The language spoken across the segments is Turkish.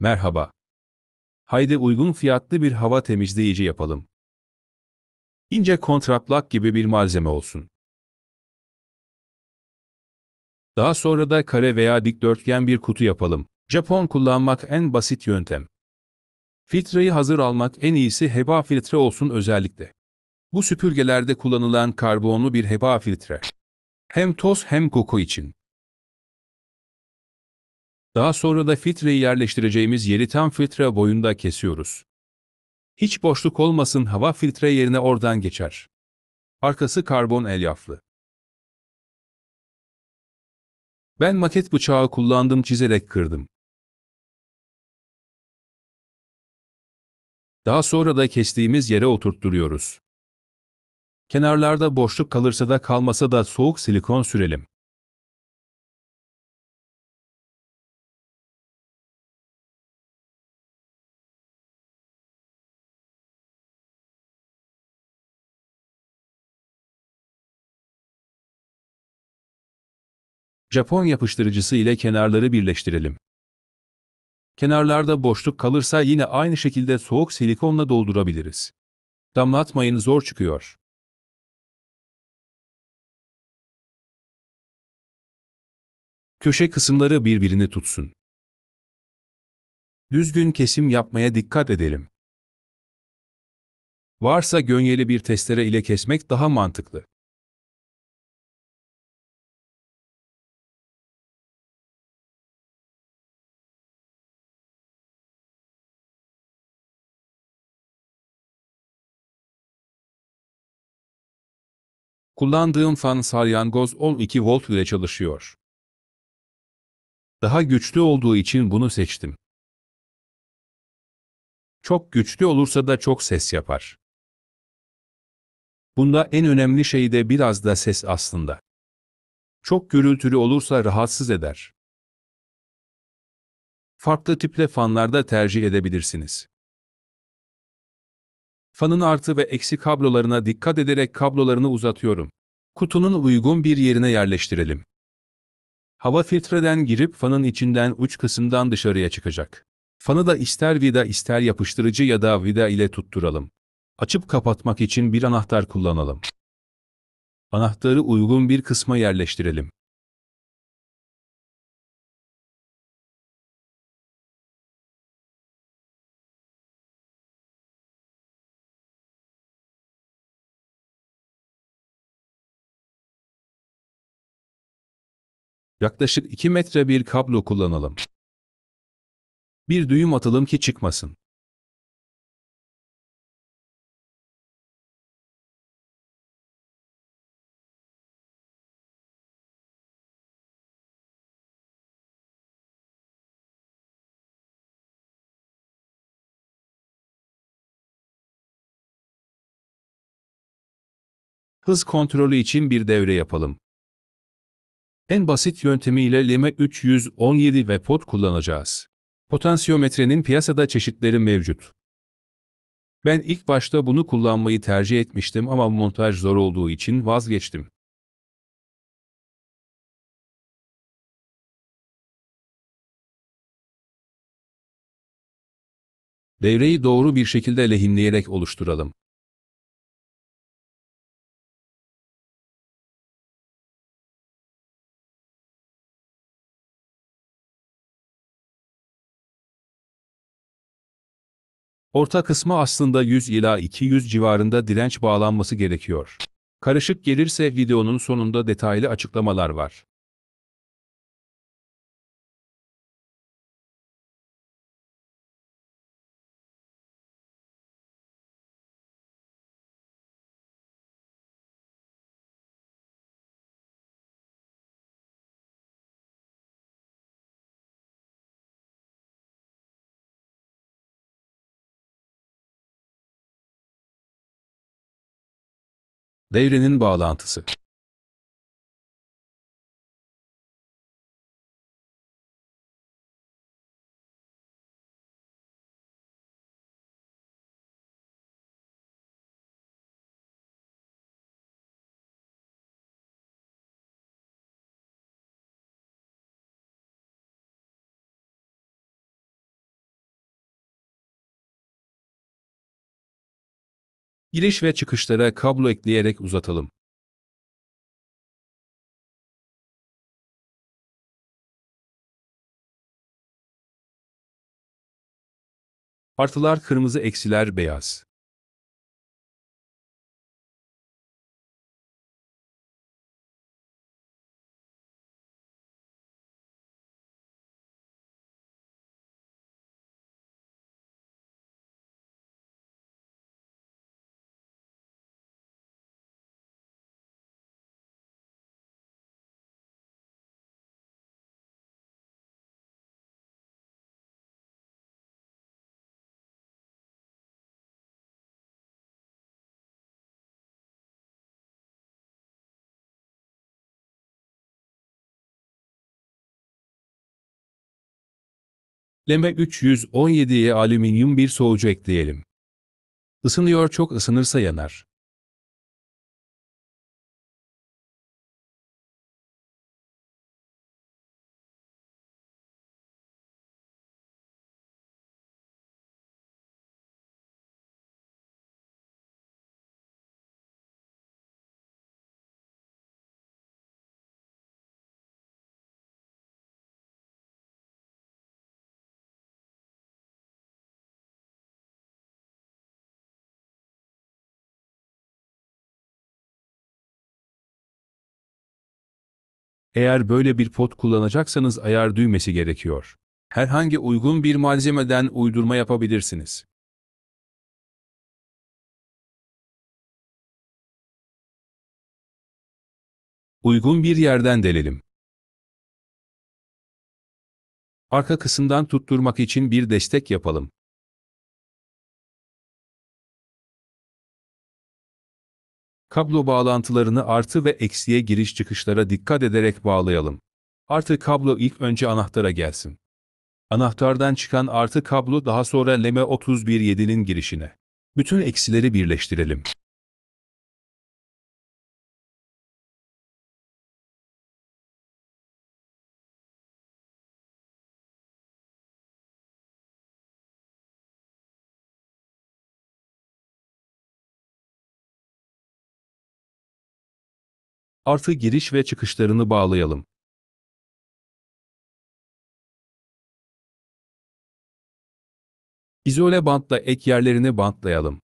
Merhaba. Haydi uygun fiyatlı bir hava temizleyici yapalım. İnce kontraplak gibi bir malzeme olsun. Daha sonra da kare veya dikdörtgen bir kutu yapalım. Japon kullanmak en basit yöntem. Filtreyi hazır almak en iyisi heba filtre olsun özellikle. Bu süpürgelerde kullanılan karbonlu bir heba filtre. Hem toz hem koku için. Daha sonra da filtreyi yerleştireceğimiz yeri tam filtre boyunda kesiyoruz. Hiç boşluk olmasın hava filtre yerine oradan geçer. Arkası karbon elyaflı. Ben maket bıçağı kullandım çizerek kırdım. Daha sonra da kestiğimiz yere oturtturuyoruz. Kenarlarda boşluk kalırsa da kalmasa da soğuk silikon sürelim. Japon yapıştırıcısı ile kenarları birleştirelim. Kenarlarda boşluk kalırsa yine aynı şekilde soğuk silikonla doldurabiliriz. Damlatmayın zor çıkıyor. Köşe kısımları birbirini tutsun. Düzgün kesim yapmaya dikkat edelim. Varsa gönyeli bir testere ile kesmek daha mantıklı. Kullandığım fan salyangoz 12 volt ile çalışıyor. Daha güçlü olduğu için bunu seçtim. Çok güçlü olursa da çok ses yapar. Bunda en önemli şey de biraz da ses aslında. Çok gürültülü olursa rahatsız eder. Farklı tiple fanlarda tercih edebilirsiniz. Fanın artı ve eksi kablolarına dikkat ederek kablolarını uzatıyorum. Kutunun uygun bir yerine yerleştirelim. Hava filtreden girip fanın içinden uç kısımdan dışarıya çıkacak. Fanı da ister vida ister yapıştırıcı ya da vida ile tutturalım. Açıp kapatmak için bir anahtar kullanalım. Anahtarı uygun bir kısma yerleştirelim. Yaklaşık 2 metre bir kablo kullanalım. Bir düğüm atalım ki çıkmasın. Hız kontrolü için bir devre yapalım. En basit yöntemiyle LEME 317 ve pot kullanacağız. Potansiyometrenin piyasada çeşitleri mevcut. Ben ilk başta bunu kullanmayı tercih etmiştim ama montaj zor olduğu için vazgeçtim. Devreyi doğru bir şekilde lehimleyerek oluşturalım. Orta kısmı aslında 100 ila 200 civarında direnç bağlanması gerekiyor. Karışık gelirse videonun sonunda detaylı açıklamalar var. Devrenin bağlantısı Giriş ve çıkışlara kablo ekleyerek uzatalım. Artılar kırmızı eksiler beyaz. Leme 317'ye alüminyum bir soğucu ekleyelim. Isınıyor çok ısınırsa yanar. Eğer böyle bir pot kullanacaksanız ayar düğmesi gerekiyor. Herhangi uygun bir malzemeden uydurma yapabilirsiniz. Uygun bir yerden delelim. Arka kısımdan tutturmak için bir destek yapalım. Kablo bağlantılarını artı ve eksiye giriş çıkışlara dikkat ederek bağlayalım. Artı kablo ilk önce anahtara gelsin. Anahtardan çıkan artı kablo daha sonra lme 317nin girişine. Bütün eksileri birleştirelim. artı giriş ve çıkışlarını bağlayalım. İzole bantla ek yerlerini bantlayalım.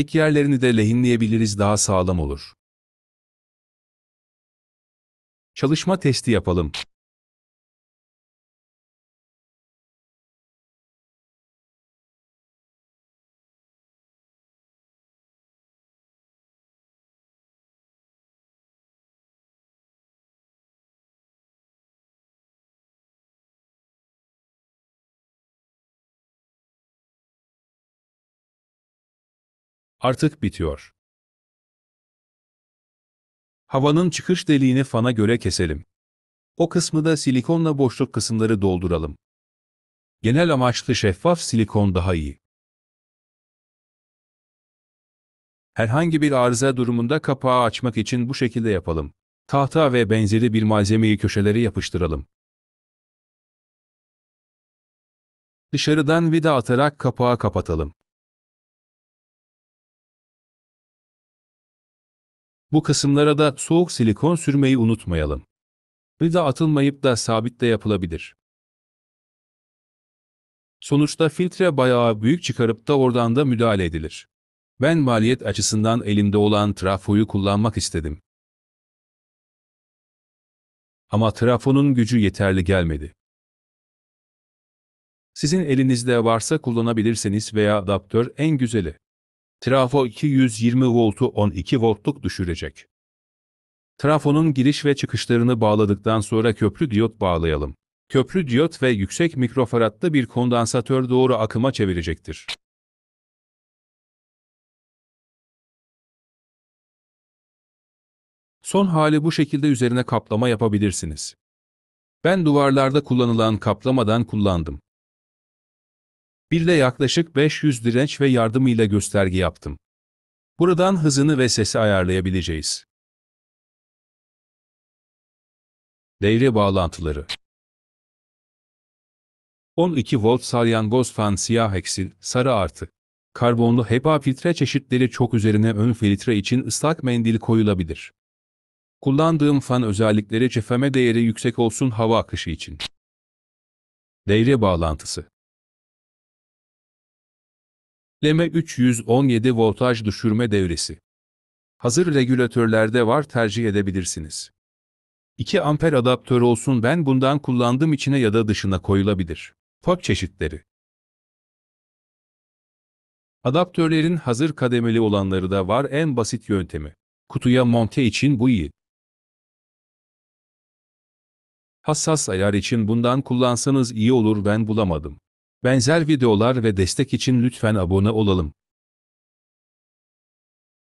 Ek yerlerini de lehinleyebiliriz daha sağlam olur. Çalışma testi yapalım. Artık bitiyor. Havanın çıkış deliğini fana göre keselim. O kısmı da silikonla boşluk kısımları dolduralım. Genel amaçlı şeffaf silikon daha iyi. Herhangi bir arıza durumunda kapağı açmak için bu şekilde yapalım. Tahta ve benzeri bir malzemeyi köşelere yapıştıralım. Dışarıdan vida atarak kapağı kapatalım. Bu kısımlara da soğuk silikon sürmeyi unutmayalım. Rıda atılmayıp da sabit de yapılabilir. Sonuçta filtre bayağı büyük çıkarıp da oradan da müdahale edilir. Ben maliyet açısından elimde olan trafoyu kullanmak istedim. Ama trafonun gücü yeterli gelmedi. Sizin elinizde varsa kullanabilirsiniz veya adaptör en güzeli. Trafo 220 voltu 12 voltluk düşürecek. Trafonun giriş ve çıkışlarını bağladıktan sonra köprü diyot bağlayalım. Köprü diyot ve yüksek mikrofaradlı bir kondansatör doğru akıma çevirecektir. Son hali bu şekilde üzerine kaplama yapabilirsiniz. Ben duvarlarda kullanılan kaplamadan kullandım. Bir de yaklaşık 500 direnç ve yardımıyla gösterge yaptım. Buradan hızını ve sesi ayarlayabileceğiz. Devre bağlantıları 12 volt salyangoz fan siyah eksil, sarı artı. Karbonlu HEPA filtre çeşitleri çok üzerine ön filtre için ıslak mendil koyulabilir. Kullandığım fan özellikleri cefeme değeri yüksek olsun hava akışı için. Devre bağlantısı Leme 317 voltaj düşürme devresi. Hazır regülatörlerde var tercih edebilirsiniz. 2 amper adaptör olsun ben bundan kullandım içine ya da dışına koyulabilir. Fak çeşitleri. Adaptörlerin hazır kademeli olanları da var en basit yöntemi. Kutuya monte için bu iyi. Hassas ayar için bundan kullansanız iyi olur ben bulamadım. Benzer videolar ve destek için lütfen abone olalım.